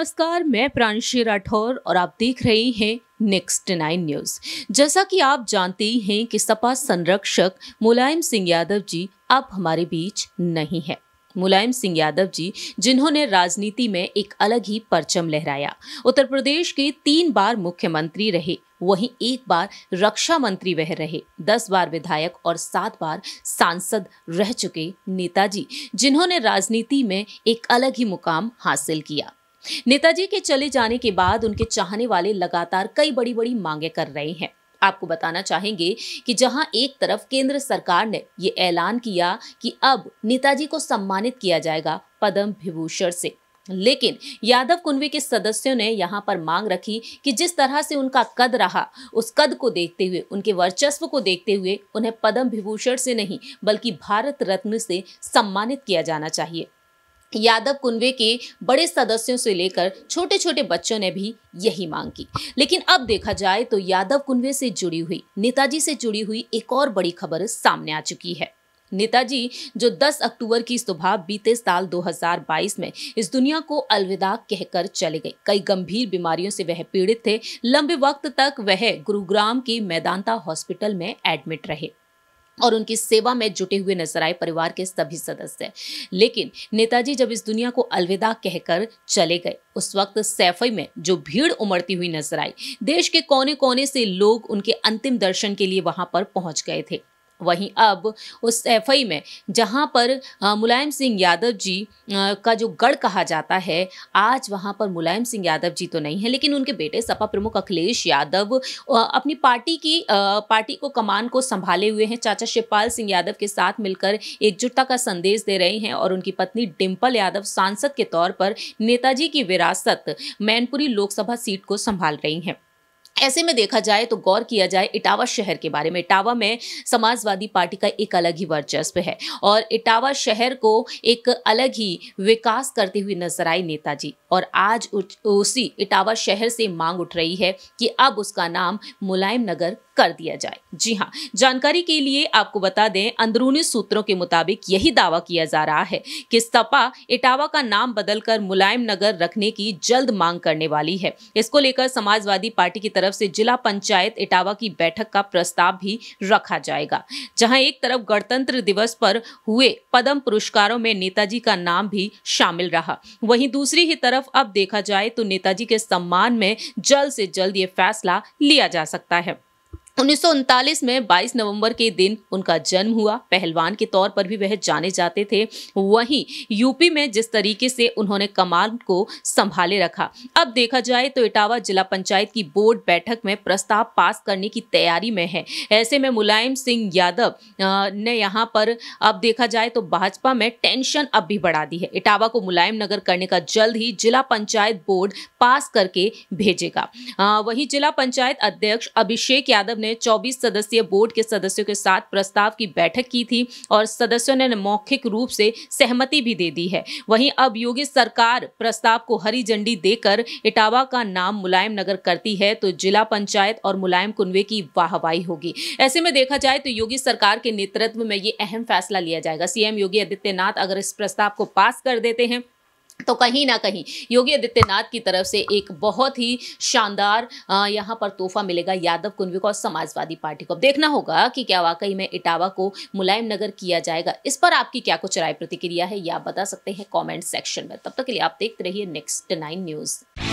नमस्कार मैं प्रांशी राठौर और आप देख रहे हैं नेक्स्ट नाइन न्यूज जैसा कि आप जानते ही हैं कि सपा संरक्षक मुलायम सिंह यादव जी अब हमारे बीच नहीं है मुलायम सिंह यादव जी जिन्होंने राजनीति में एक अलग ही परचम लहराया उत्तर प्रदेश के तीन बार मुख्यमंत्री रहे वहीं एक बार रक्षा मंत्री वह रहे दस बार विधायक और सात बार सांसद रह चुके नेताजी जिन्होंने राजनीति में एक अलग ही मुकाम हासिल किया नेताजी के चले जाने के बाद उनके चाहने वाले लगातार कई बड़ी बड़ी मांगे कर रहे हैं आपको बताना चाहेंगे कि जहां एक तरफ केंद्र सरकार ने ये ऐलान किया कि अब नेताजी को सम्मानित किया जाएगा पद्म विभूषण से लेकिन यादव कुंवे के सदस्यों ने यहां पर मांग रखी कि जिस तरह से उनका कद रहा उस कद को देखते हुए उनके वर्चस्व को देखते हुए उन्हें पद्म विभूषण से नहीं बल्कि भारत रत्न से सम्मानित किया जाना चाहिए यादव कुंवे के बड़े सदस्यों से लेकर छोटे छोटे बच्चों ने भी यही मांग की लेकिन अब देखा जाए तो यादव कुंवे से जुड़ी हुई नेताजी से जुड़ी हुई एक और बड़ी खबर सामने आ चुकी है नेताजी जो 10 अक्टूबर की सुबह बीते साल 2022 में इस दुनिया को अलविदा कहकर चले गए कई गंभीर बीमारियों से वह पीड़ित थे लंबे वक्त तक वह गुरुग्राम के मैदानता हॉस्पिटल में एडमिट रहे और उनकी सेवा में जुटे हुए नजर आए परिवार के सभी सदस्य लेकिन नेताजी जब इस दुनिया को अलविदा कहकर चले गए उस वक्त सैफई में जो भीड़ उमड़ती हुई नजर आई देश के कोने कोने से लोग उनके अंतिम दर्शन के लिए वहां पर पहुंच गए थे वहीं अब उस एफ में जहां पर मुलायम सिंह यादव जी का जो गढ़ कहा जाता है आज वहां पर मुलायम सिंह यादव जी तो नहीं है लेकिन उनके बेटे सपा प्रमुख अखिलेश यादव अपनी पार्टी की पार्टी को कमान को संभाले हुए हैं चाचा शिवपाल सिंह यादव के साथ मिलकर एकजुटता का संदेश दे रहे हैं और उनकी पत्नी डिम्पल यादव सांसद के तौर पर नेताजी की विरासत मैनपुरी लोकसभा सीट को संभाल रही हैं ऐसे में देखा जाए तो गौर किया जाए इटावा शहर के बारे में इटावा में समाजवादी पार्टी का एक अलग ही वर्चस्व है और इटावा शहर को एक अलग ही विकास करते हुए नजर आए नेताजी और आज उसी इटावा शहर से मांग उठ रही है कि अब उसका नाम मुलायम नगर कर दिया जाए जी हाँ जानकारी के लिए आपको बता दें अंदरूनी सूत्रों के मुताबिक यही दावा किया जा रहा है कि सपा इटावा का नाम बदलकर मुलायम नगर रखने की जल्द मांग करने वाली है इसको लेकर समाजवादी पार्टी की तरफ से जिला पंचायत इटावा की बैठक का प्रस्ताव भी रखा जाएगा जहां एक तरफ गणतंत्र दिवस पर हुए पद्म पुरस्कारों में नेताजी का नाम भी शामिल रहा वहीं दूसरी ही तरफ अब देखा जाए तो नेताजी के सम्मान में जल्द से जल्द ये फैसला लिया जा सकता है उन्नीस में 22 नवंबर के दिन उनका जन्म हुआ पहलवान के तौर पर भी वह जाने जाते थे वहीं यूपी में जिस तरीके से उन्होंने कमाल को संभाले रखा अब देखा जाए तो इटावा जिला पंचायत की बोर्ड बैठक में प्रस्ताव पास करने की तैयारी में है ऐसे में मुलायम सिंह यादव ने यहाँ पर अब देखा जाए तो भाजपा में टेंशन अब भी बढ़ा दी है इटावा को मुलायम नगर करने का जल्द ही जिला पंचायत बोर्ड पास करके भेजेगा वहीं जिला पंचायत अध्यक्ष अभिषेक यादव ने ने 24 सदस्यीय बोर्ड के सदस्यों के साथ प्रस्ताव की बैठक की थी और सदस्यों ने मौखिक रूप से सहमति भी दे दी है वहीं अब योगी सरकार प्रस्ताव को हरी झंडी देकर इटावा का नाम मुलायम नगर करती है तो जिला पंचायत और मुलायम कुनवे की वाहवाही होगी ऐसे में देखा जाए तो योगी सरकार के नेतृत्व में ये अहम फैसला लिया जाएगा सीएम योगी आदित्यनाथ अगर इस प्रस्ताव को पास कर देते हैं तो कहीं ना कहीं योगी आदित्यनाथ की तरफ से एक बहुत ही शानदार यहाँ पर तोहफा मिलेगा यादव को और समाजवादी पार्टी को अब देखना होगा कि क्या वाकई में इटावा को मुलायम नगर किया जाएगा इस पर आपकी क्या कुछ राय प्रतिक्रिया है या बता सकते हैं कमेंट सेक्शन में तब तक के लिए आप देखते रहिए नेक्स्ट नाइन न्यूज़